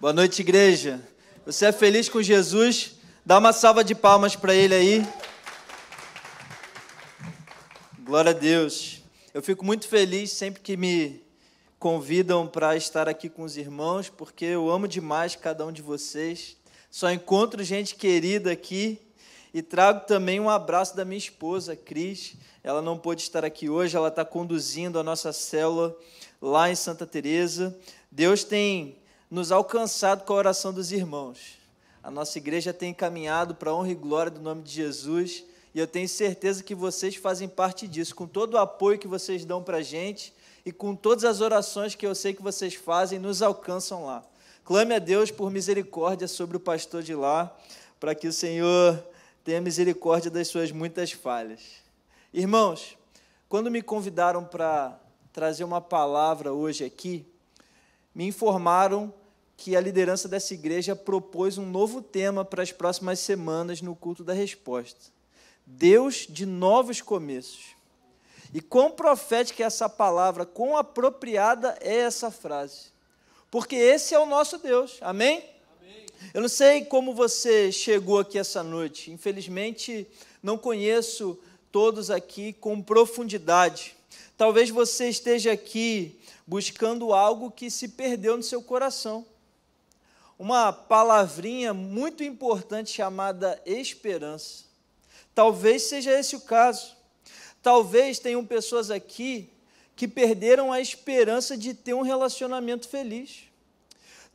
Boa noite, igreja. Você é feliz com Jesus? Dá uma salva de palmas para ele aí. Glória a Deus. Eu fico muito feliz sempre que me convidam para estar aqui com os irmãos, porque eu amo demais cada um de vocês. Só encontro gente querida aqui e trago também um abraço da minha esposa, Cris. Ela não pôde estar aqui hoje, ela está conduzindo a nossa célula lá em Santa Teresa. Deus tem nos alcançado com a oração dos irmãos. A nossa igreja tem encaminhado para a honra e glória do nome de Jesus. E eu tenho certeza que vocês fazem parte disso, com todo o apoio que vocês dão para a gente e com todas as orações que eu sei que vocês fazem, nos alcançam lá. Clame a Deus por misericórdia sobre o pastor de lá, para que o Senhor tenha misericórdia das suas muitas falhas. Irmãos, quando me convidaram para trazer uma palavra hoje aqui, me informaram que a liderança dessa igreja propôs um novo tema para as próximas semanas no culto da resposta. Deus de novos começos. E quão profética é essa palavra, quão apropriada é essa frase. Porque esse é o nosso Deus, amém? amém? Eu não sei como você chegou aqui essa noite, infelizmente não conheço todos aqui com profundidade, Talvez você esteja aqui buscando algo que se perdeu no seu coração. Uma palavrinha muito importante chamada esperança. Talvez seja esse o caso. Talvez tenham pessoas aqui que perderam a esperança de ter um relacionamento feliz.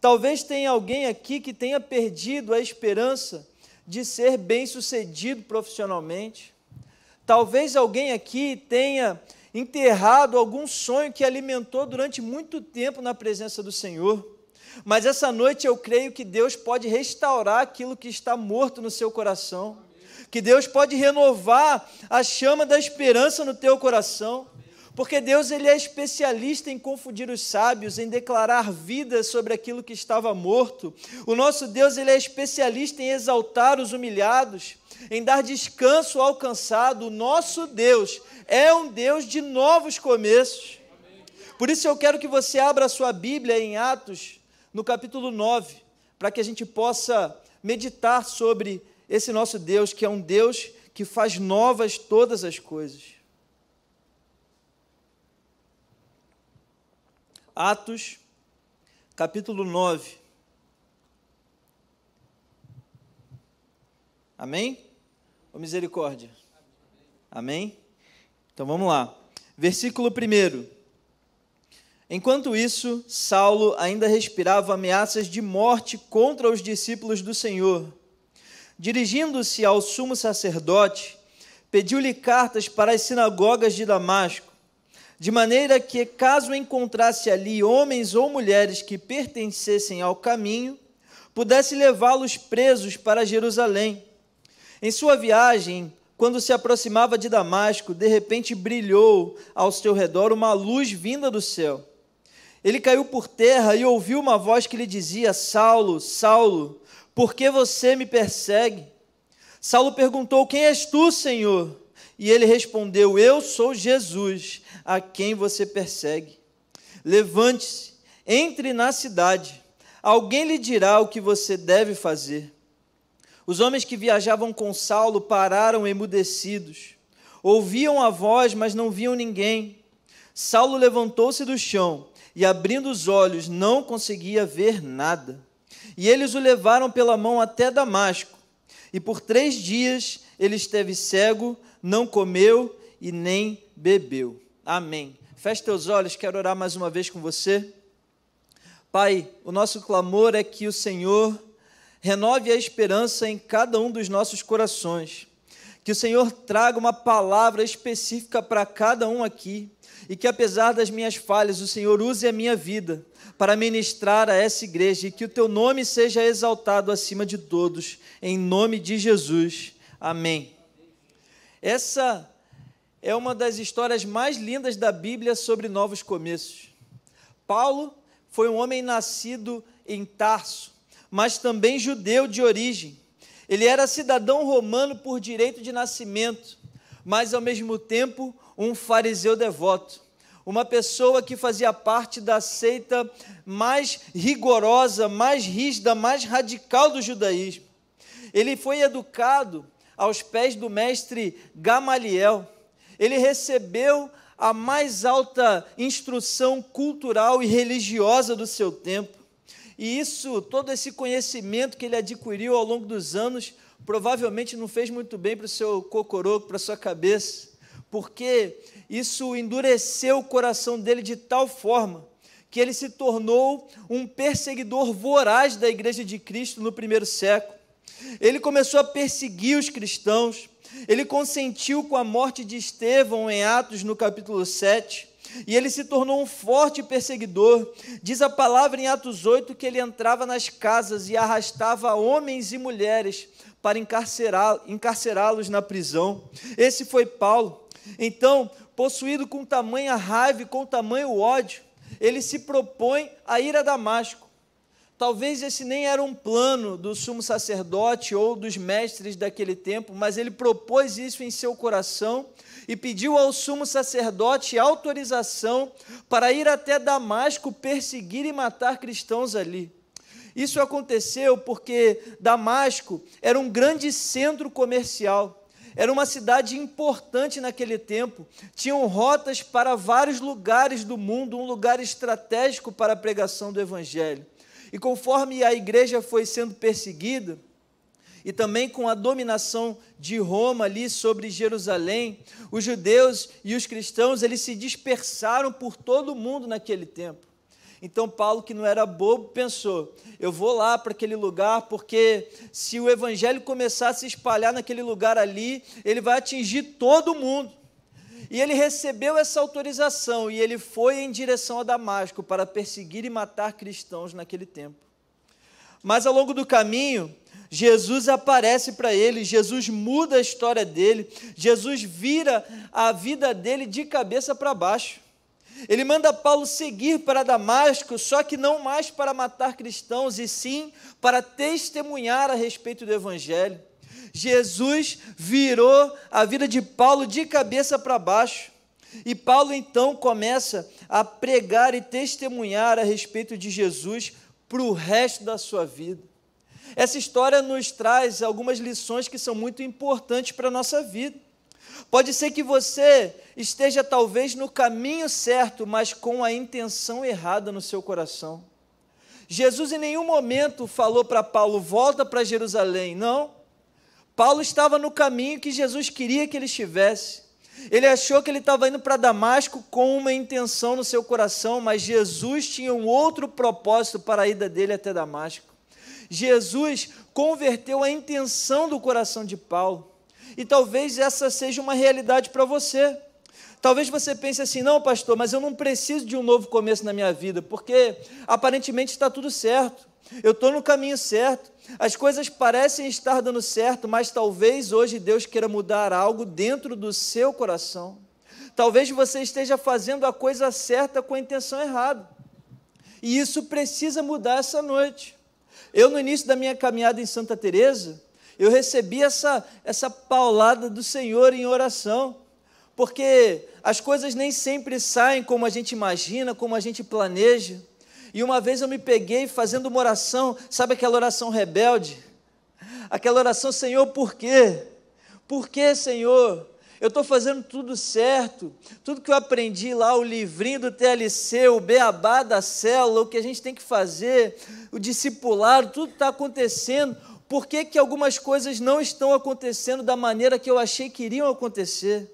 Talvez tenha alguém aqui que tenha perdido a esperança de ser bem-sucedido profissionalmente. Talvez alguém aqui tenha enterrado algum sonho que alimentou durante muito tempo na presença do Senhor. Mas essa noite eu creio que Deus pode restaurar aquilo que está morto no seu coração. Que Deus pode renovar a chama da esperança no teu coração. Porque Deus ele é especialista em confundir os sábios, em declarar vida sobre aquilo que estava morto. O nosso Deus ele é especialista em exaltar os humilhados em dar descanso ao cansado, o nosso Deus é um Deus de novos começos. Por isso eu quero que você abra a sua Bíblia em Atos, no capítulo 9, para que a gente possa meditar sobre esse nosso Deus, que é um Deus que faz novas todas as coisas. Atos, capítulo 9. Amém? ou misericórdia? Amém? Então vamos lá. Versículo 1. Enquanto isso, Saulo ainda respirava ameaças de morte contra os discípulos do Senhor. Dirigindo-se ao sumo sacerdote, pediu-lhe cartas para as sinagogas de Damasco, de maneira que, caso encontrasse ali homens ou mulheres que pertencessem ao caminho, pudesse levá-los presos para Jerusalém em sua viagem, quando se aproximava de Damasco, de repente brilhou ao seu redor uma luz vinda do céu. Ele caiu por terra e ouviu uma voz que lhe dizia: Saulo, Saulo, por que você me persegue? Saulo perguntou: Quem és tu, Senhor? E ele respondeu: Eu sou Jesus, a quem você persegue. Levante-se, entre na cidade, alguém lhe dirá o que você deve fazer. Os homens que viajavam com Saulo pararam emudecidos. Ouviam a voz, mas não viam ninguém. Saulo levantou-se do chão e, abrindo os olhos, não conseguia ver nada. E eles o levaram pela mão até Damasco. E por três dias ele esteve cego, não comeu e nem bebeu. Amém. Feche teus olhos, quero orar mais uma vez com você. Pai, o nosso clamor é que o Senhor renove a esperança em cada um dos nossos corações. Que o Senhor traga uma palavra específica para cada um aqui e que, apesar das minhas falhas, o Senhor use a minha vida para ministrar a essa igreja e que o teu nome seja exaltado acima de todos, em nome de Jesus. Amém. Essa é uma das histórias mais lindas da Bíblia sobre novos começos. Paulo foi um homem nascido em Tarso, mas também judeu de origem. Ele era cidadão romano por direito de nascimento, mas ao mesmo tempo um fariseu devoto. Uma pessoa que fazia parte da seita mais rigorosa, mais rígida, mais radical do judaísmo. Ele foi educado aos pés do mestre Gamaliel. Ele recebeu a mais alta instrução cultural e religiosa do seu tempo. E isso, todo esse conhecimento que ele adquiriu ao longo dos anos, provavelmente não fez muito bem para o seu cocoroco, para a sua cabeça, porque isso endureceu o coração dele de tal forma que ele se tornou um perseguidor voraz da igreja de Cristo no primeiro século. Ele começou a perseguir os cristãos, ele consentiu com a morte de Estevão em Atos, no capítulo 7. E ele se tornou um forte perseguidor. Diz a palavra em Atos 8 que ele entrava nas casas e arrastava homens e mulheres para encarcerá-los na prisão. Esse foi Paulo. Então, possuído com tamanha raiva e com tamanho ódio, ele se propõe a ir a Damasco. Talvez esse nem era um plano do sumo sacerdote ou dos mestres daquele tempo, mas ele propôs isso em seu coração e pediu ao sumo sacerdote autorização para ir até Damasco perseguir e matar cristãos ali. Isso aconteceu porque Damasco era um grande centro comercial. Era uma cidade importante naquele tempo. Tinham rotas para vários lugares do mundo, um lugar estratégico para a pregação do Evangelho. E conforme a igreja foi sendo perseguida, e também com a dominação de Roma ali sobre Jerusalém, os judeus e os cristãos, eles se dispersaram por todo o mundo naquele tempo. Então Paulo, que não era bobo, pensou: eu vou lá para aquele lugar, porque se o evangelho começar a se espalhar naquele lugar ali, ele vai atingir todo mundo. E ele recebeu essa autorização e ele foi em direção a Damasco para perseguir e matar cristãos naquele tempo. Mas ao longo do caminho, Jesus aparece para ele, Jesus muda a história dele, Jesus vira a vida dele de cabeça para baixo. Ele manda Paulo seguir para Damasco, só que não mais para matar cristãos, e sim para testemunhar a respeito do Evangelho. Jesus virou a vida de Paulo de cabeça para baixo. E Paulo então começa a pregar e testemunhar a respeito de Jesus para o resto da sua vida. Essa história nos traz algumas lições que são muito importantes para a nossa vida. Pode ser que você esteja talvez no caminho certo, mas com a intenção errada no seu coração. Jesus em nenhum momento falou para Paulo: volta para Jerusalém. Não. Paulo estava no caminho que Jesus queria que ele estivesse. Ele achou que ele estava indo para Damasco com uma intenção no seu coração, mas Jesus tinha um outro propósito para a ida dele até Damasco. Jesus converteu a intenção do coração de Paulo. E talvez essa seja uma realidade para você. Talvez você pense assim: não, pastor, mas eu não preciso de um novo começo na minha vida, porque aparentemente está tudo certo. Eu estou no caminho certo, as coisas parecem estar dando certo, mas talvez hoje Deus queira mudar algo dentro do seu coração. Talvez você esteja fazendo a coisa certa com a intenção errada. E isso precisa mudar essa noite. Eu no início da minha caminhada em Santa Teresa, eu recebi essa essa paulada do Senhor em oração, porque as coisas nem sempre saem como a gente imagina, como a gente planeja. E uma vez eu me peguei fazendo uma oração, sabe aquela oração rebelde? Aquela oração, Senhor, por quê? Por quê, Senhor? eu estou fazendo tudo certo, tudo que eu aprendi lá, o livrinho do TLC, o beabá da célula, o que a gente tem que fazer, o discipulado, tudo está acontecendo. Por que, que algumas coisas não estão acontecendo da maneira que eu achei que iriam acontecer?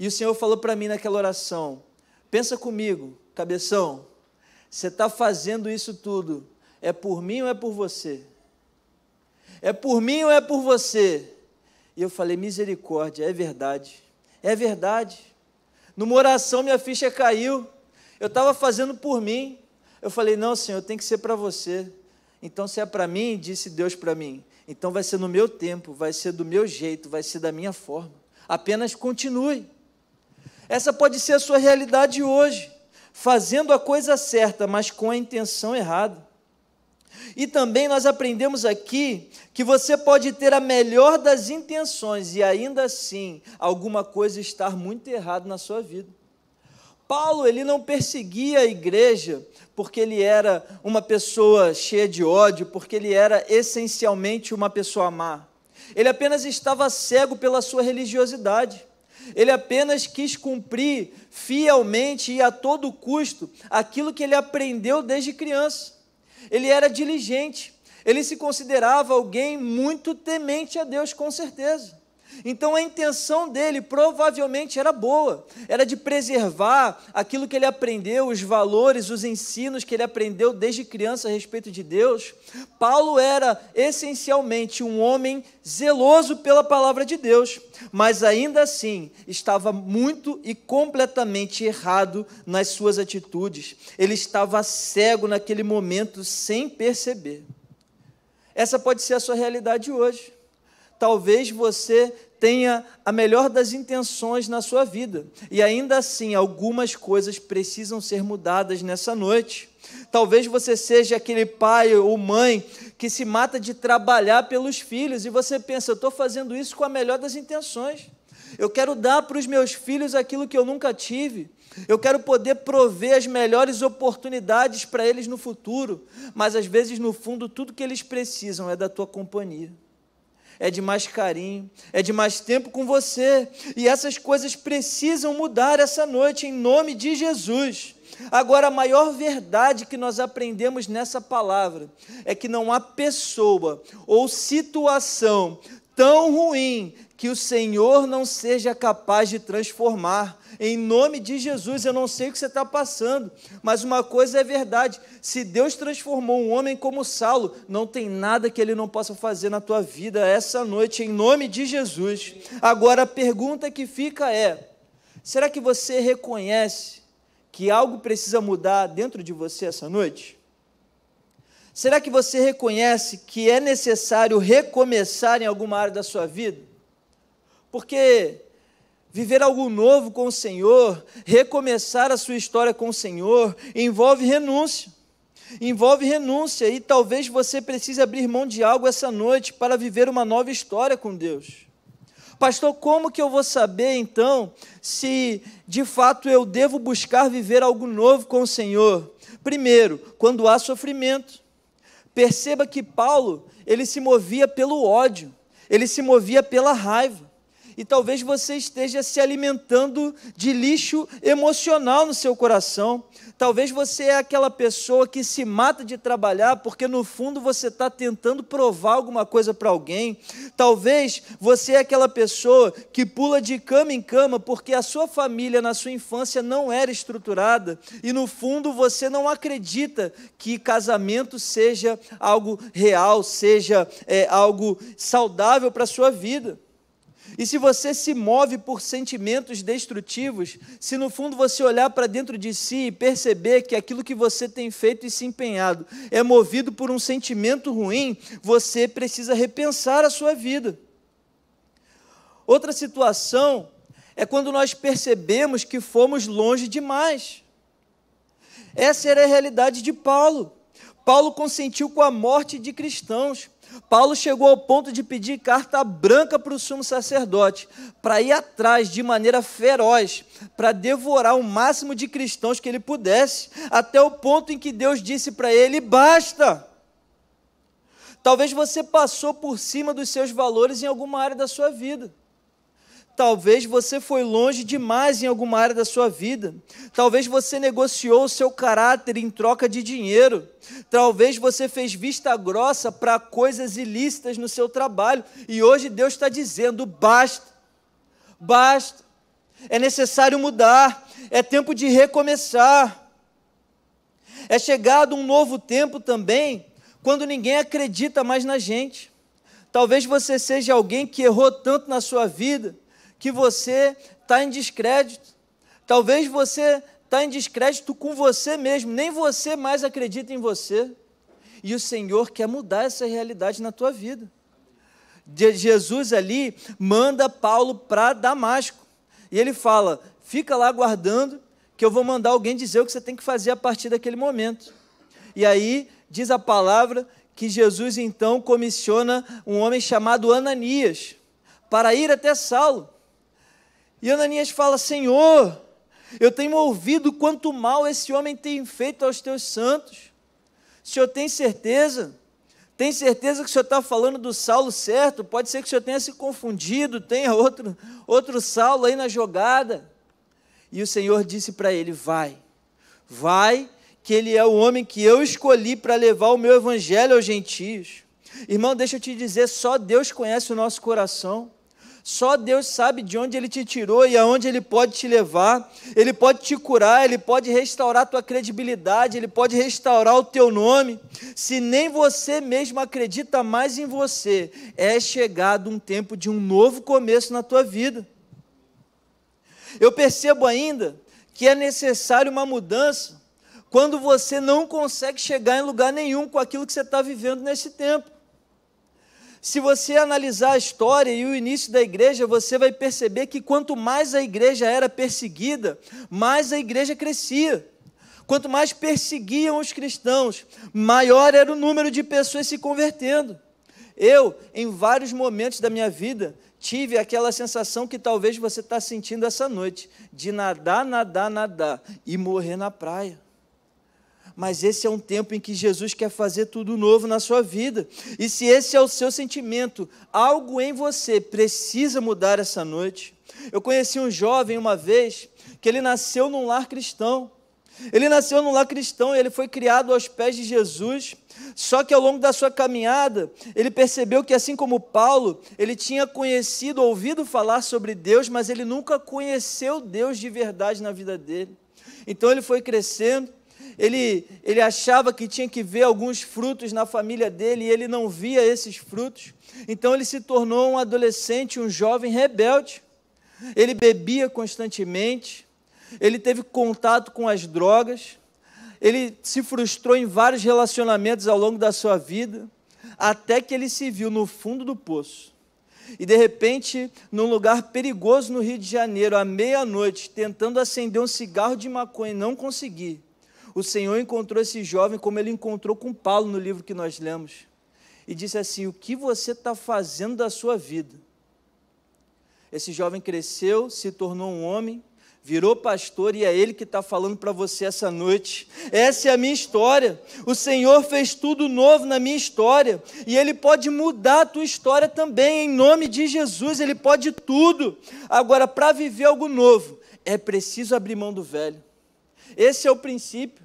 E o Senhor falou para mim naquela oração: pensa comigo, cabeção, você está fazendo isso tudo, é por mim ou é por você? É por mim ou é por você? E eu falei: misericórdia, é verdade. É verdade. Numa oração minha ficha caiu. Eu estava fazendo por mim. Eu falei: não, Senhor, tem que ser para você. Então, se é para mim, disse Deus para mim, então vai ser no meu tempo, vai ser do meu jeito, vai ser da minha forma. Apenas continue. Essa pode ser a sua realidade hoje, fazendo a coisa certa, mas com a intenção errada. E também nós aprendemos aqui que você pode ter a melhor das intenções e ainda assim alguma coisa estar muito errada na sua vida. Paulo, ele não perseguia a igreja porque ele era uma pessoa cheia de ódio, porque ele era essencialmente uma pessoa má. Ele apenas estava cego pela sua religiosidade. Ele apenas quis cumprir fielmente e a todo custo aquilo que ele aprendeu desde criança. Ele era diligente, ele se considerava alguém muito temente a Deus, com certeza. Então a intenção dele provavelmente era boa, era de preservar aquilo que ele aprendeu, os valores, os ensinos que ele aprendeu desde criança a respeito de Deus. Paulo era essencialmente um homem zeloso pela palavra de Deus, mas ainda assim estava muito e completamente errado nas suas atitudes. Ele estava cego naquele momento sem perceber. Essa pode ser a sua realidade hoje talvez você tenha a melhor das intenções na sua vida. E ainda assim, algumas coisas precisam ser mudadas nessa noite. Talvez você seja aquele pai ou mãe que se mata de trabalhar pelos filhos e você pensa, eu estou fazendo isso com a melhor das intenções. Eu quero dar para os meus filhos aquilo que eu nunca tive. Eu quero poder prover as melhores oportunidades para eles no futuro. Mas às vezes, no fundo, tudo que eles precisam é da tua companhia é de mais carinho, é de mais tempo com você. E essas coisas precisam mudar essa noite, em nome de Jesus. Agora, a maior verdade que nós aprendemos nessa palavra é que não há pessoa ou situação tão ruim que o Senhor não seja capaz de transformar. Em nome de Jesus, eu não sei o que você está passando, mas uma coisa é verdade: se Deus transformou um homem como Saulo, não tem nada que ele não possa fazer na tua vida essa noite, em nome de Jesus. Agora, a pergunta que fica é: será que você reconhece que algo precisa mudar dentro de você essa noite? Será que você reconhece que é necessário recomeçar em alguma área da sua vida? Porque viver algo novo com o Senhor, recomeçar a sua história com o Senhor, envolve renúncia. Envolve renúncia e talvez você precise abrir mão de algo essa noite para viver uma nova história com Deus. Pastor, como que eu vou saber então se de fato eu devo buscar viver algo novo com o Senhor? Primeiro, quando há sofrimento. Perceba que Paulo, ele se movia pelo ódio, ele se movia pela raiva e talvez você esteja se alimentando de lixo emocional no seu coração. Talvez você é aquela pessoa que se mata de trabalhar porque no fundo você está tentando provar alguma coisa para alguém. Talvez você é aquela pessoa que pula de cama em cama porque a sua família na sua infância não era estruturada e no fundo você não acredita que casamento seja algo real, seja é, algo saudável para a sua vida. E se você se move por sentimentos destrutivos, se no fundo você olhar para dentro de si e perceber que aquilo que você tem feito e se empenhado é movido por um sentimento ruim, você precisa repensar a sua vida. Outra situação é quando nós percebemos que fomos longe demais. Essa era a realidade de Paulo. Paulo consentiu com a morte de cristãos. Paulo chegou ao ponto de pedir carta branca para o sumo sacerdote, para ir atrás de maneira feroz, para devorar o máximo de cristãos que ele pudesse, até o ponto em que Deus disse para ele: basta! Talvez você passou por cima dos seus valores em alguma área da sua vida. Talvez você foi longe demais em alguma área da sua vida. Talvez você negociou o seu caráter em troca de dinheiro. Talvez você fez vista grossa para coisas ilícitas no seu trabalho. E hoje Deus está dizendo: basta, basta. É necessário mudar. É tempo de recomeçar. É chegado um novo tempo também, quando ninguém acredita mais na gente. Talvez você seja alguém que errou tanto na sua vida que você está em descrédito. Talvez você está em descrédito com você mesmo, nem você mais acredita em você. E o Senhor quer mudar essa realidade na tua vida. Jesus ali manda Paulo para Damasco. E ele fala: fica lá aguardando, que eu vou mandar alguém dizer o que você tem que fazer a partir daquele momento. E aí diz a palavra que Jesus então comissiona um homem chamado Ananias para ir até Saulo. E Ananias fala: Senhor, eu tenho ouvido quanto mal esse homem tem feito aos teus santos. O senhor tem certeza? Tem certeza que o senhor está falando do Saulo certo? Pode ser que o senhor tenha se confundido, tenha outro, outro Saulo aí na jogada. E o Senhor disse para ele: Vai, vai, que ele é o homem que eu escolhi para levar o meu evangelho aos gentios. Irmão, deixa eu te dizer: só Deus conhece o nosso coração. Só Deus sabe de onde Ele te tirou e aonde Ele pode te levar. Ele pode te curar, Ele pode restaurar a tua credibilidade, Ele pode restaurar o teu nome. Se nem você mesmo acredita mais em você, é chegado um tempo de um novo começo na tua vida. Eu percebo ainda que é necessário uma mudança quando você não consegue chegar em lugar nenhum com aquilo que você está vivendo nesse tempo. Se você analisar a história e o início da igreja, você vai perceber que quanto mais a igreja era perseguida, mais a igreja crescia. Quanto mais perseguiam os cristãos, maior era o número de pessoas se convertendo. Eu, em vários momentos da minha vida, tive aquela sensação que talvez você está sentindo essa noite, de nadar, nadar, nadar e morrer na praia mas esse é um tempo em que Jesus quer fazer tudo novo na sua vida. E se esse é o seu sentimento, algo em você precisa mudar essa noite. Eu conheci um jovem uma vez que ele nasceu num lar cristão. Ele nasceu num lar cristão, ele foi criado aos pés de Jesus. Só que ao longo da sua caminhada, ele percebeu que, assim como Paulo, ele tinha conhecido, ouvido falar sobre Deus, mas ele nunca conheceu Deus de verdade na vida dele. Então ele foi crescendo, ele, ele achava que tinha que ver alguns frutos na família dele e ele não via esses frutos. Então ele se tornou um adolescente, um jovem rebelde. Ele bebia constantemente, ele teve contato com as drogas, ele se frustrou em vários relacionamentos ao longo da sua vida, até que ele se viu no fundo do poço. E de repente, num lugar perigoso no Rio de Janeiro, à meia-noite, tentando acender um cigarro de maconha e não conseguir o Senhor encontrou esse jovem como ele encontrou com Paulo no livro que nós lemos. E disse assim: O que você está fazendo da sua vida? Esse jovem cresceu, se tornou um homem, virou pastor e é ele que está falando para você essa noite. Essa é a minha história. O Senhor fez tudo novo na minha história e Ele pode mudar a tua história também, em nome de Jesus. Ele pode tudo. Agora, para viver algo novo, é preciso abrir mão do velho. Esse é o princípio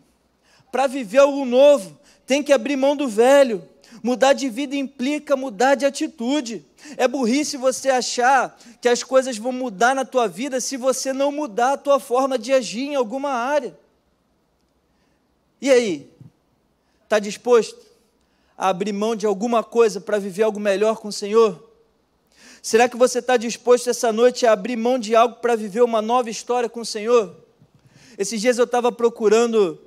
para viver algo novo, tem que abrir mão do velho. Mudar de vida implica mudar de atitude. É burrice você achar que as coisas vão mudar na tua vida se você não mudar a tua forma de agir em alguma área. E aí? Está disposto a abrir mão de alguma coisa para viver algo melhor com o Senhor? Será que você está disposto essa noite a abrir mão de algo para viver uma nova história com o Senhor? Esses dias eu estava procurando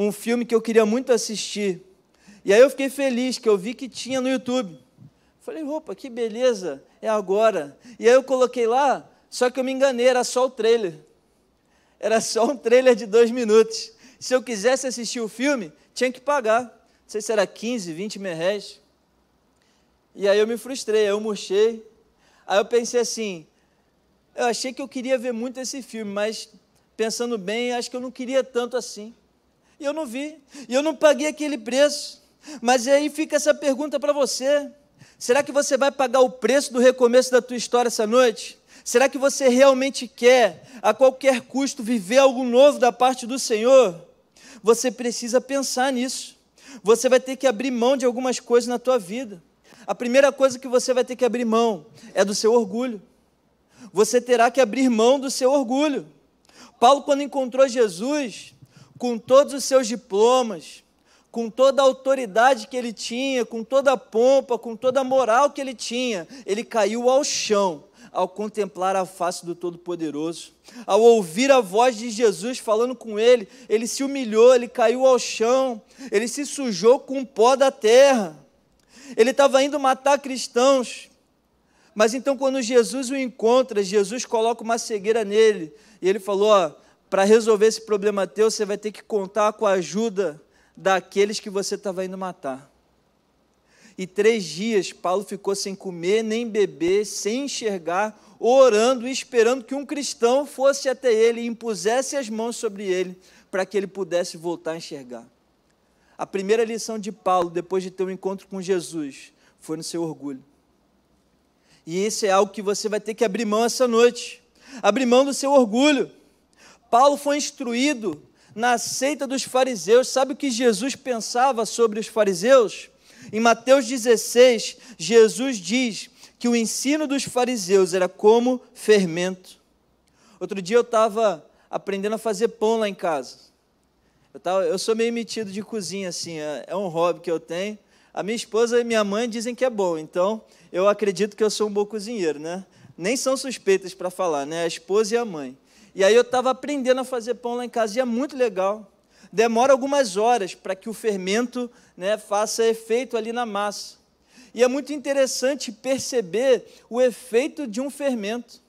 um filme que eu queria muito assistir. E aí eu fiquei feliz que eu vi que tinha no YouTube. Falei, opa, que beleza, é agora. E aí eu coloquei lá, só que eu me enganei, era só o trailer. Era só um trailer de dois minutos. Se eu quisesse assistir o filme, tinha que pagar. Não sei se era 15, 20 mil reais. E aí eu me frustrei, aí eu murchei. Aí eu pensei assim, eu achei que eu queria ver muito esse filme, mas pensando bem, acho que eu não queria tanto assim e eu não vi, e eu não paguei aquele preço. Mas aí fica essa pergunta para você: será que você vai pagar o preço do recomeço da tua história essa noite? Será que você realmente quer, a qualquer custo, viver algo novo da parte do Senhor? Você precisa pensar nisso. Você vai ter que abrir mão de algumas coisas na tua vida. A primeira coisa que você vai ter que abrir mão é do seu orgulho. Você terá que abrir mão do seu orgulho. Paulo, quando encontrou Jesus, com todos os seus diplomas, com toda a autoridade que ele tinha, com toda a pompa, com toda a moral que ele tinha, ele caiu ao chão ao contemplar a face do Todo-Poderoso. Ao ouvir a voz de Jesus falando com ele, ele se humilhou, ele caiu ao chão, ele se sujou com o pó da terra. Ele estava indo matar cristãos. Mas então, quando Jesus o encontra, Jesus coloca uma cegueira nele. E ele falou: Ó, para resolver esse problema teu, você vai ter que contar com a ajuda daqueles que você estava indo matar. E três dias Paulo ficou sem comer, nem beber, sem enxergar, orando e esperando que um cristão fosse até ele e impusesse as mãos sobre ele, para que ele pudesse voltar a enxergar. A primeira lição de Paulo, depois de ter um encontro com Jesus, foi no seu orgulho. E isso é algo que você vai ter que abrir mão essa noite. Abrir mão do seu orgulho. Paulo foi instruído na seita dos fariseus. Sabe o que Jesus pensava sobre os fariseus? Em Mateus 16, Jesus diz que o ensino dos fariseus era como fermento. Outro dia eu estava aprendendo a fazer pão lá em casa. Eu, tava, eu sou meio metido de cozinha, assim, é, é um hobby que eu tenho. A minha esposa e minha mãe dizem que é bom, então eu acredito que eu sou um bom cozinheiro, né? Nem são suspeitas para falar, né? A esposa e a mãe. E aí eu estava aprendendo a fazer pão lá em casa e é muito legal. Demora algumas horas para que o fermento né, faça efeito ali na massa. E é muito interessante perceber o efeito de um fermento.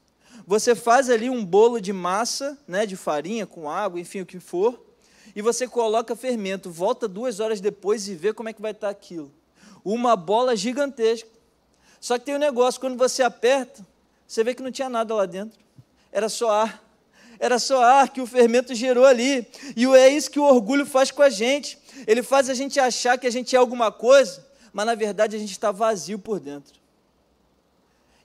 Você faz ali um bolo de massa, né, de farinha com água, enfim, o que for, e você coloca fermento, volta duas horas depois e vê como é que vai estar tá aquilo. Uma bola gigantesca. Só que tem um negócio, quando você aperta, você vê que não tinha nada lá dentro. Era só ar era só ar que o fermento gerou ali. E é isso que o orgulho faz com a gente. Ele faz a gente achar que a gente é alguma coisa, mas na verdade a gente está vazio por dentro.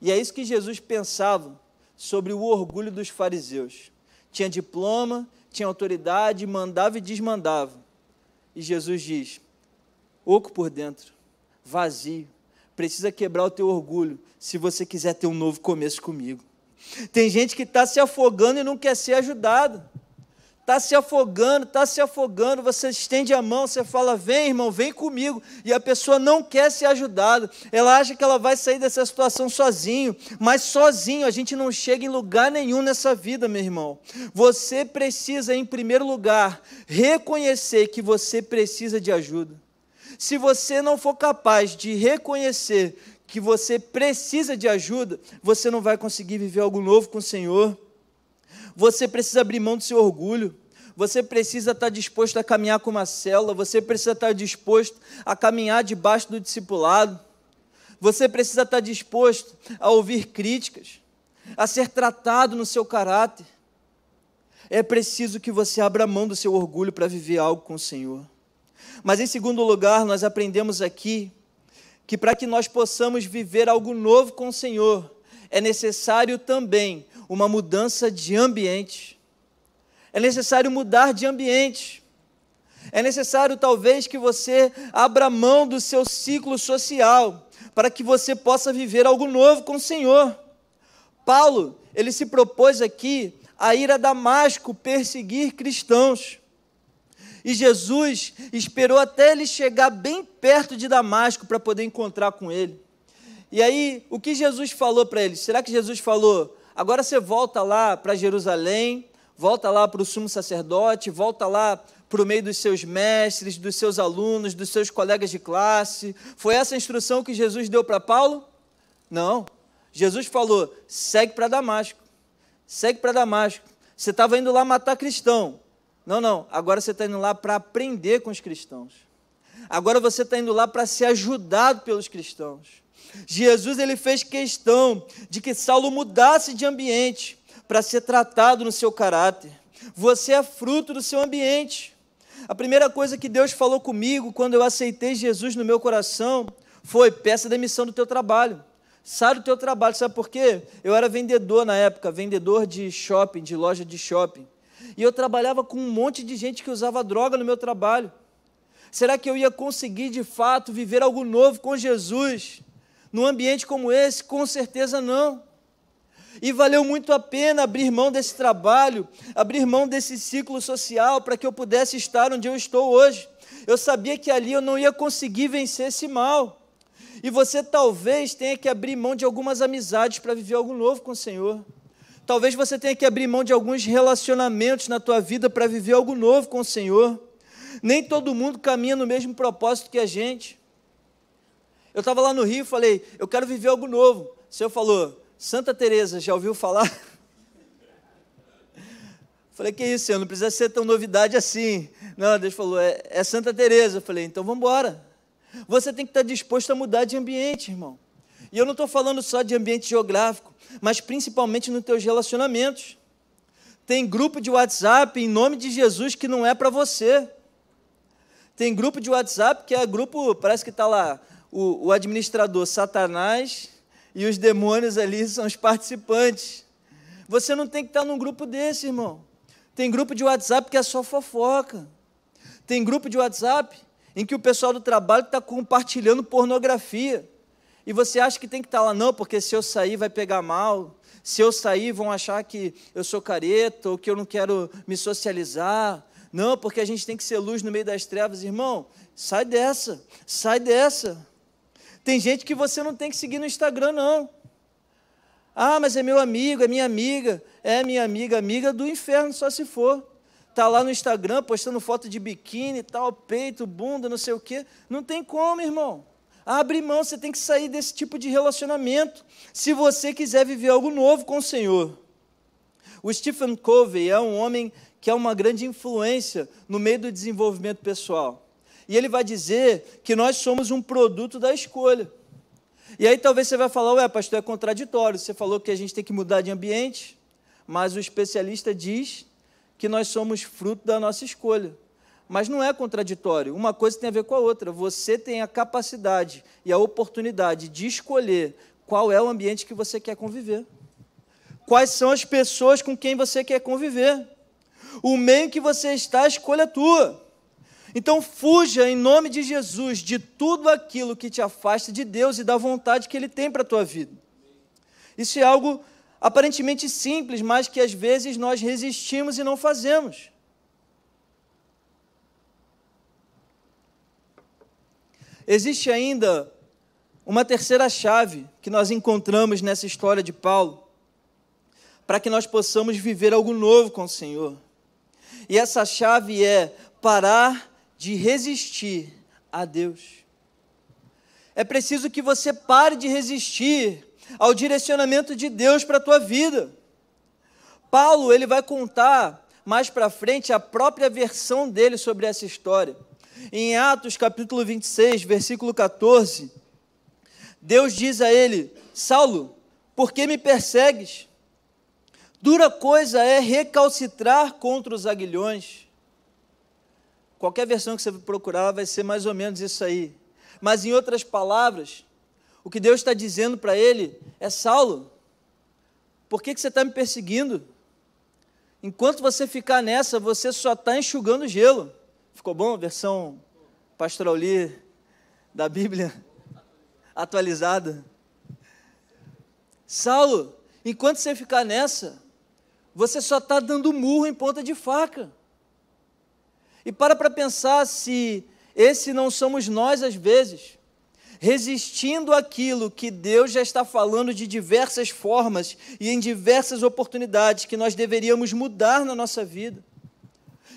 E é isso que Jesus pensava sobre o orgulho dos fariseus. Tinha diploma, tinha autoridade, mandava e desmandava. E Jesus diz: oco por dentro, vazio. Precisa quebrar o teu orgulho se você quiser ter um novo começo comigo. Tem gente que está se afogando e não quer ser ajudado. Está se afogando, está se afogando. Você estende a mão, você fala, vem irmão, vem comigo. E a pessoa não quer ser ajudada. Ela acha que ela vai sair dessa situação sozinho. Mas sozinho a gente não chega em lugar nenhum nessa vida, meu irmão. Você precisa, em primeiro lugar, reconhecer que você precisa de ajuda. Se você não for capaz de reconhecer que você precisa de ajuda, você não vai conseguir viver algo novo com o Senhor. Você precisa abrir mão do seu orgulho. Você precisa estar disposto a caminhar com uma célula, você precisa estar disposto a caminhar debaixo do discipulado. Você precisa estar disposto a ouvir críticas, a ser tratado no seu caráter. É preciso que você abra mão do seu orgulho para viver algo com o Senhor. Mas em segundo lugar, nós aprendemos aqui que para que nós possamos viver algo novo com o Senhor, é necessário também uma mudança de ambiente. É necessário mudar de ambiente. É necessário, talvez, que você abra mão do seu ciclo social para que você possa viver algo novo com o Senhor. Paulo, ele se propôs aqui a ir a Damasco perseguir cristãos. E Jesus esperou até ele chegar bem perto de Damasco para poder encontrar com ele. E aí, o que Jesus falou para ele? Será que Jesus falou: agora você volta lá para Jerusalém, volta lá para o sumo sacerdote, volta lá para o meio dos seus mestres, dos seus alunos, dos seus colegas de classe? Foi essa a instrução que Jesus deu para Paulo? Não. Jesus falou: segue para Damasco, segue para Damasco. Você estava indo lá matar cristão, não, não. Agora você está indo lá para aprender com os cristãos. Agora você está indo lá para ser ajudado pelos cristãos. Jesus ele fez questão de que Saulo mudasse de ambiente para ser tratado no seu caráter. Você é fruto do seu ambiente. A primeira coisa que Deus falou comigo quando eu aceitei Jesus no meu coração foi: peça demissão do teu trabalho. Sai do teu trabalho, sabe por quê? Eu era vendedor na época, vendedor de shopping, de loja de shopping. E eu trabalhava com um monte de gente que usava droga no meu trabalho. Será que eu ia conseguir de fato viver algo novo com Jesus? Num ambiente como esse? Com certeza não. E valeu muito a pena abrir mão desse trabalho, abrir mão desse ciclo social para que eu pudesse estar onde eu estou hoje. Eu sabia que ali eu não ia conseguir vencer esse mal. E você talvez tenha que abrir mão de algumas amizades para viver algo novo com o Senhor. Talvez você tenha que abrir mão de alguns relacionamentos na tua vida para viver algo novo com o Senhor. Nem todo mundo caminha no mesmo propósito que a gente. Eu estava lá no Rio e falei, eu quero viver algo novo. O Senhor falou, Santa Teresa, já ouviu falar? Falei, que isso, Senhor, não precisa ser tão novidade assim. Não, Deus falou, é, é Santa Teresa. Eu falei, então vamos embora. Você tem que estar tá disposto a mudar de ambiente, irmão. E eu não estou falando só de ambiente geográfico mas principalmente nos teus relacionamentos. Tem grupo de WhatsApp em nome de Jesus que não é para você. Tem grupo de WhatsApp que é grupo, parece que está lá o, o administrador Satanás e os demônios ali são os participantes. Você não tem que estar tá num grupo desse, irmão. Tem grupo de WhatsApp que é só fofoca. Tem grupo de WhatsApp em que o pessoal do trabalho está compartilhando pornografia. E você acha que tem que estar lá, não, porque se eu sair vai pegar mal, se eu sair vão achar que eu sou careta ou que eu não quero me socializar. Não, porque a gente tem que ser luz no meio das trevas, irmão. Sai dessa, sai dessa. Tem gente que você não tem que seguir no Instagram, não. Ah, mas é meu amigo, é minha amiga. É minha amiga, amiga do inferno, só se for. Tá lá no Instagram postando foto de biquíni, tal, peito, bunda, não sei o quê. Não tem como, irmão. Abre mão, você tem que sair desse tipo de relacionamento se você quiser viver algo novo com o Senhor. O Stephen Covey é um homem que é uma grande influência no meio do desenvolvimento pessoal. E ele vai dizer que nós somos um produto da escolha. E aí talvez você vai falar, ué, pastor, é contraditório. Você falou que a gente tem que mudar de ambiente, mas o especialista diz que nós somos fruto da nossa escolha mas não é contraditório. Uma coisa tem a ver com a outra. Você tem a capacidade e a oportunidade de escolher qual é o ambiente que você quer conviver. Quais são as pessoas com quem você quer conviver. O meio que você está, a escolha é tua. Então fuja em nome de Jesus de tudo aquilo que te afasta de Deus e da vontade que ele tem para a tua vida. Isso é algo aparentemente simples, mas que às vezes nós resistimos e não fazemos. Existe ainda uma terceira chave que nós encontramos nessa história de Paulo, para que nós possamos viver algo novo com o Senhor. E essa chave é parar de resistir a Deus. É preciso que você pare de resistir ao direcionamento de Deus para a tua vida. Paulo, ele vai contar mais para frente a própria versão dele sobre essa história. Em Atos capítulo 26, versículo 14, Deus diz a ele: Saulo, por que me persegues? Dura coisa é recalcitrar contra os aguilhões. Qualquer versão que você procurar vai ser mais ou menos isso aí. Mas em outras palavras, o que Deus está dizendo para ele é: Saulo, por que, que você está me perseguindo? Enquanto você ficar nessa, você só está enxugando gelo. Ficou bom? a Versão pastoral ali da Bíblia atualizada. Saulo, enquanto você ficar nessa, você só está dando murro em ponta de faca. E para para pensar se esse não somos nós às vezes, resistindo aquilo que Deus já está falando de diversas formas e em diversas oportunidades que nós deveríamos mudar na nossa vida.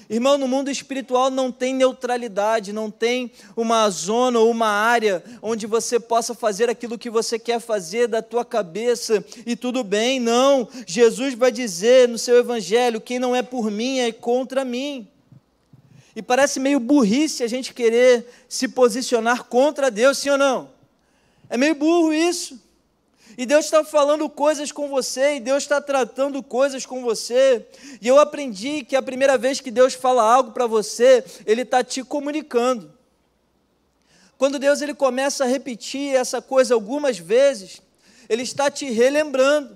Irmão, no mundo espiritual não tem neutralidade, não tem uma zona ou uma área onde você possa fazer aquilo que você quer fazer da tua cabeça e tudo bem. Não. Jesus vai dizer no seu evangelho: quem não é por mim é contra mim. E parece meio burrice a gente querer se posicionar contra Deus, sim ou não? É meio burro isso. E Deus está falando coisas com você, e Deus está tratando coisas com você. E eu aprendi que a primeira vez que Deus fala algo para você, Ele está te comunicando. Quando Deus ele começa a repetir essa coisa algumas vezes, Ele está te relembrando.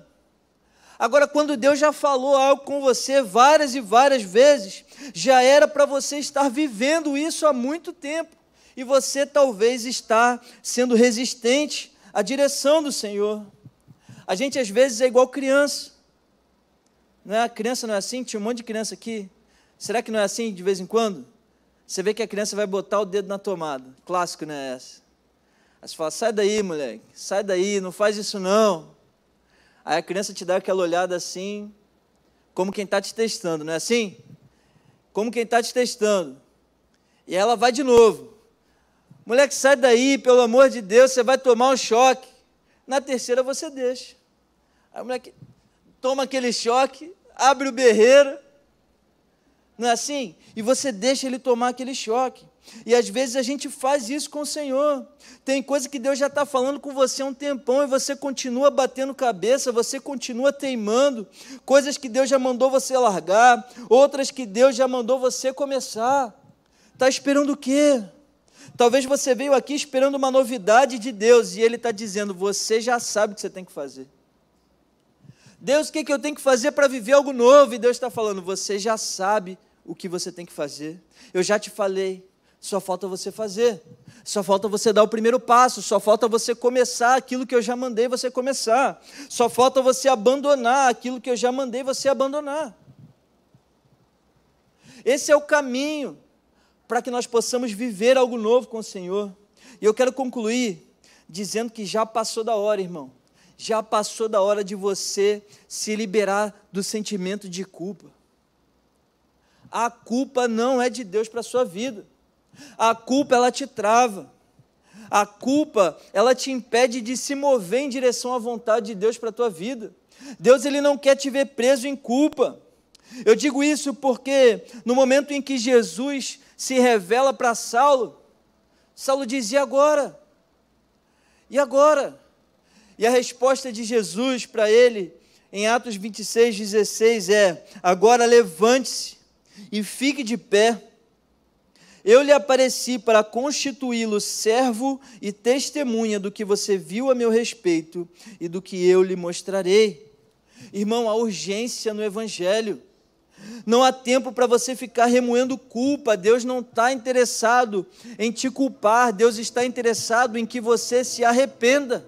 Agora, quando Deus já falou algo com você várias e várias vezes, já era para você estar vivendo isso há muito tempo. E você talvez está sendo resistente a direção do Senhor. A gente às vezes é igual criança. Não é? A criança não é assim? Tinha um monte de criança aqui. Será que não é assim de vez em quando? Você vê que a criança vai botar o dedo na tomada. Clássico, né? Essa. Aí você fala: sai daí, moleque, sai daí, não faz isso não. Aí a criança te dá aquela olhada assim, como quem está te testando, não é assim? Como quem está te testando. E ela vai de novo. Moleque, sai daí, pelo amor de Deus, você vai tomar um choque. Na terceira você deixa. Aí o moleque toma aquele choque, abre o berreiro. Não é assim? E você deixa ele tomar aquele choque. E às vezes a gente faz isso com o Senhor. Tem coisa que Deus já está falando com você há um tempão e você continua batendo cabeça, você continua teimando. Coisas que Deus já mandou você largar, outras que Deus já mandou você começar. Está esperando o quê? Talvez você veio aqui esperando uma novidade de Deus e Ele está dizendo: você já sabe o que você tem que fazer. Deus, o que, que eu tenho que fazer para viver algo novo? E Deus está falando: você já sabe o que você tem que fazer. Eu já te falei, só falta você fazer, só falta você dar o primeiro passo, só falta você começar aquilo que eu já mandei você começar, só falta você abandonar aquilo que eu já mandei você abandonar. Esse é o caminho para que nós possamos viver algo novo com o Senhor. E eu quero concluir dizendo que já passou da hora, irmão. Já passou da hora de você se liberar do sentimento de culpa. A culpa não é de Deus para a sua vida. A culpa ela te trava. A culpa, ela te impede de se mover em direção à vontade de Deus para a tua vida. Deus ele não quer te ver preso em culpa. Eu digo isso porque no momento em que Jesus se revela para Saulo, Saulo diz: E agora? E agora? E a resposta de Jesus para ele, em Atos 26, 16, é: Agora levante-se e fique de pé. Eu lhe apareci para constituí-lo servo e testemunha do que você viu a meu respeito e do que eu lhe mostrarei. Irmão, a urgência no Evangelho. Não há tempo para você ficar remoendo culpa. Deus não está interessado em te culpar. Deus está interessado em que você se arrependa.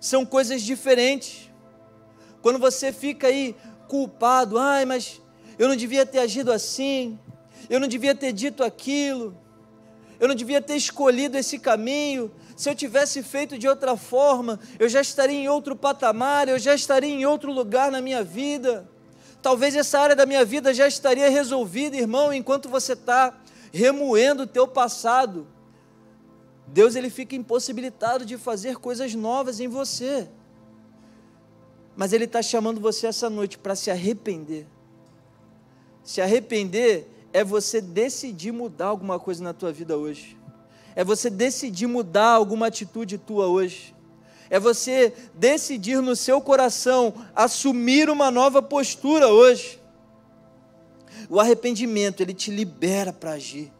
São coisas diferentes. Quando você fica aí culpado, ai, mas eu não devia ter agido assim, eu não devia ter dito aquilo, eu não devia ter escolhido esse caminho. Se eu tivesse feito de outra forma, eu já estaria em outro patamar, eu já estaria em outro lugar na minha vida Talvez essa área da minha vida já estaria resolvida, irmão, enquanto você está remoendo o teu passado. Deus ele fica impossibilitado de fazer coisas novas em você. Mas ele está chamando você essa noite para se arrepender. Se arrepender é você decidir mudar alguma coisa na tua vida hoje. É você decidir mudar alguma atitude tua hoje é você decidir no seu coração assumir uma nova postura hoje. O arrependimento, ele te libera para agir.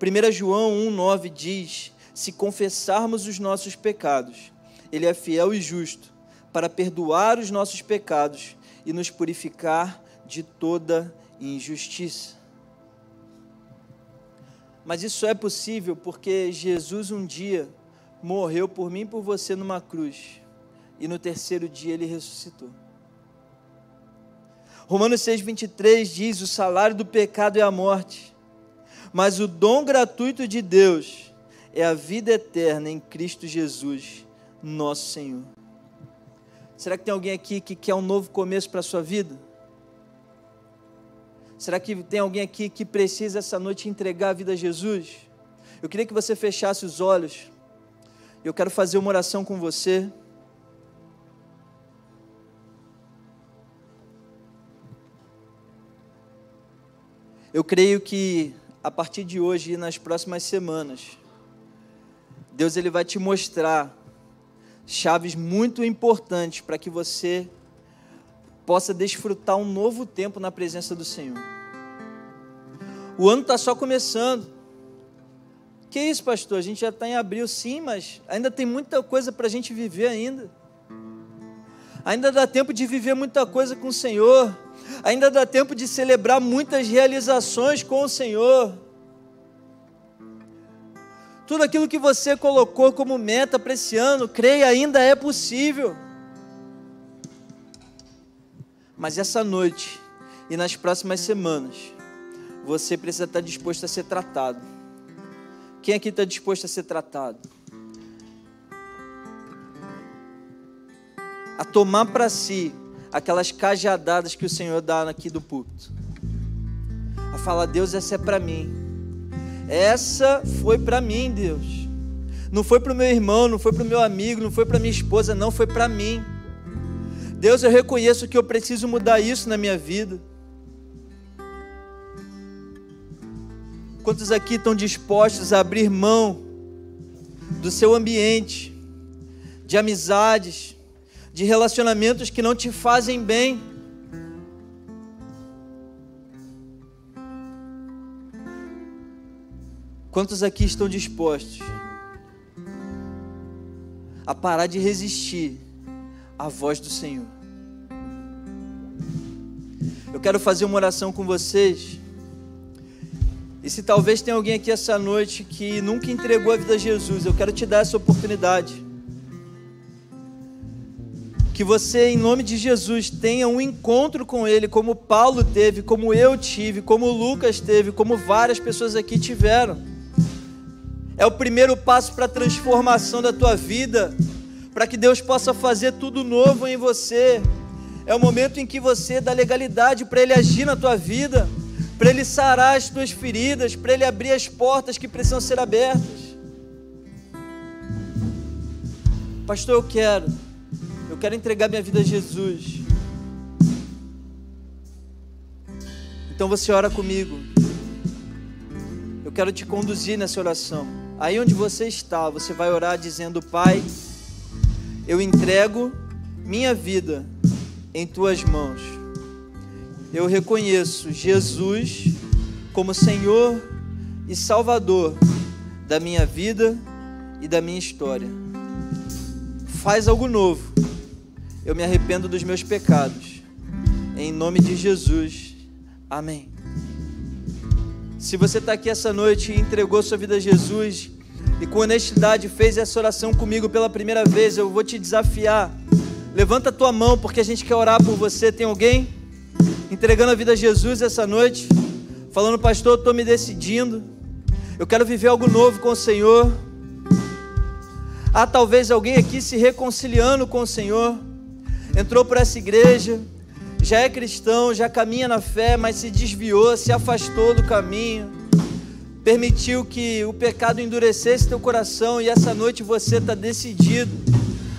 1 João 1,9 diz: Se confessarmos os nossos pecados, Ele é fiel e justo para perdoar os nossos pecados e nos purificar de toda injustiça. Mas isso é possível porque Jesus um dia morreu por mim e por você numa cruz, e no terceiro dia ele ressuscitou. Romanos 6,23 diz: O salário do pecado é a morte, mas o dom gratuito de Deus é a vida eterna em Cristo Jesus, nosso Senhor. Será que tem alguém aqui que quer um novo começo para a sua vida? Será que tem alguém aqui que precisa essa noite entregar a vida a Jesus? Eu queria que você fechasse os olhos eu quero fazer uma oração com você. Eu creio que a partir de hoje e nas próximas semanas, Deus ele vai te mostrar chaves muito importantes para que você possa desfrutar um novo tempo na presença do Senhor. O ano está só começando. Que isso, pastor? A gente já está em abril, sim, mas ainda tem muita coisa para a gente viver ainda. Ainda dá tempo de viver muita coisa com o Senhor. Ainda dá tempo de celebrar muitas realizações com o Senhor. Tudo aquilo que você colocou como meta para esse ano, creia, ainda é possível. Mas essa noite e nas próximas semanas, você precisa estar disposto a ser tratado quem aqui está disposto a ser tratado? A tomar para si aquelas cajadadas que o Senhor dá aqui do púlpito. A falar, Deus, essa é para mim. Essa foi para mim, Deus. Não foi para o meu irmão, não foi para o meu amigo, não foi para minha esposa, não foi para mim. Deus, eu reconheço que eu preciso mudar isso na minha vida. Quantos aqui estão dispostos a abrir mão do seu ambiente, de amizades, de relacionamentos que não te fazem bem? Quantos aqui estão dispostos a parar de resistir à voz do Senhor? Eu quero fazer uma oração com vocês. E se talvez tenha alguém aqui essa noite que nunca entregou a vida a Jesus, eu quero te dar essa oportunidade. Que você, em nome de Jesus, tenha um encontro com Ele, como Paulo teve, como eu tive, como Lucas teve, como várias pessoas aqui tiveram. É o primeiro passo para a transformação da tua vida, para que Deus possa fazer tudo novo em você. É o momento em que você dá legalidade para Ele agir na tua vida para Ele sarar as tuas feridas, para Ele abrir as portas que precisam ser abertas. Pastor, eu quero, eu quero entregar minha vida a Jesus. Então você ora comigo. Eu quero te conduzir nessa oração. Aí onde você está, você vai orar dizendo: Pai, eu entrego minha vida em tuas mãos eu reconheço Jesus como Senhor e Salvador da minha vida e da minha história. Faz algo novo. Eu me arrependo dos meus pecados. Em nome de Jesus. Amém. Se você está aqui essa noite e entregou sua vida a Jesus e com honestidade fez essa oração comigo pela primeira vez, eu vou te desafiar. Levanta a tua mão porque a gente quer orar por você. Tem alguém? entregando a vida a Jesus essa noite, falando, pastor, estou me decidindo, eu quero viver algo novo com o Senhor. Há ah, talvez alguém aqui se reconciliando com o Senhor, entrou para essa igreja, já é cristão, já caminha na fé, mas se desviou, se afastou do caminho, permitiu que o pecado endurecesse teu coração e essa noite você está decidido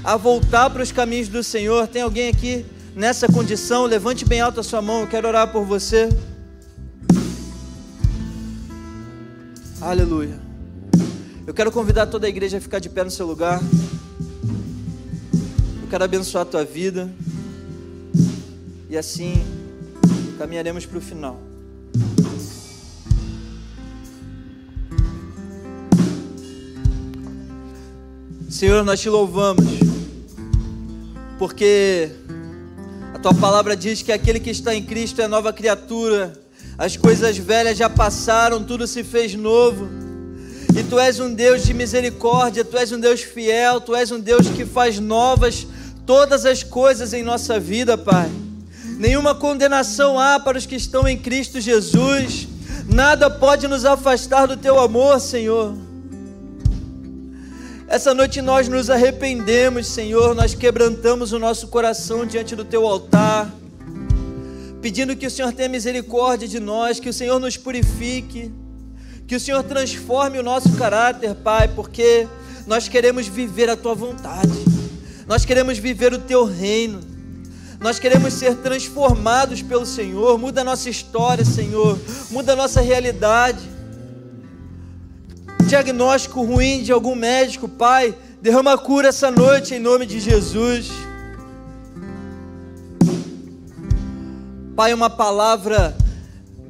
a voltar para os caminhos do Senhor. Tem alguém aqui nessa condição, levante bem alto a sua mão, eu quero orar por você. Aleluia. Eu quero convidar toda a igreja a ficar de pé no seu lugar. Eu quero abençoar a tua vida. E assim caminharemos para o final. Senhor, nós te louvamos, porque tua palavra diz que aquele que está em Cristo é nova criatura. As coisas velhas já passaram, tudo se fez novo. E tu és um Deus de misericórdia, tu és um Deus fiel, tu és um Deus que faz novas todas as coisas em nossa vida, Pai. Nenhuma condenação há para os que estão em Cristo Jesus. Nada pode nos afastar do teu amor, Senhor. Essa noite nós nos arrependemos, Senhor, nós quebrantamos o nosso coração diante do teu altar, pedindo que o Senhor tenha misericórdia de nós, que o Senhor nos purifique, que o Senhor transforme o nosso caráter, Pai, porque nós queremos viver a tua vontade, nós queremos viver o teu reino, nós queremos ser transformados pelo Senhor. Muda a nossa história, Senhor, muda a nossa realidade diagnóstico ruim de algum médico, Pai, derrama cura essa noite em nome de Jesus. Pai, uma palavra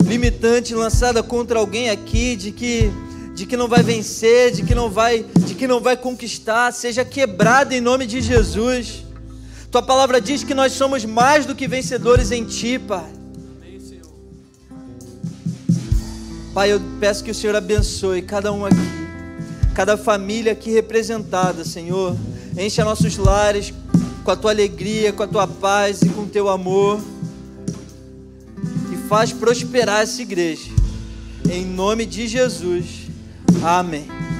limitante lançada contra alguém aqui de que de que não vai vencer, de que não vai, de que não vai conquistar, seja quebrada em nome de Jesus. Tua palavra diz que nós somos mais do que vencedores em ti, Pai. Pai, eu peço que o Senhor abençoe cada um aqui, cada família aqui representada, Senhor. Enche nossos lares com a tua alegria, com a tua paz e com o teu amor. E faz prosperar essa igreja. Em nome de Jesus. Amém.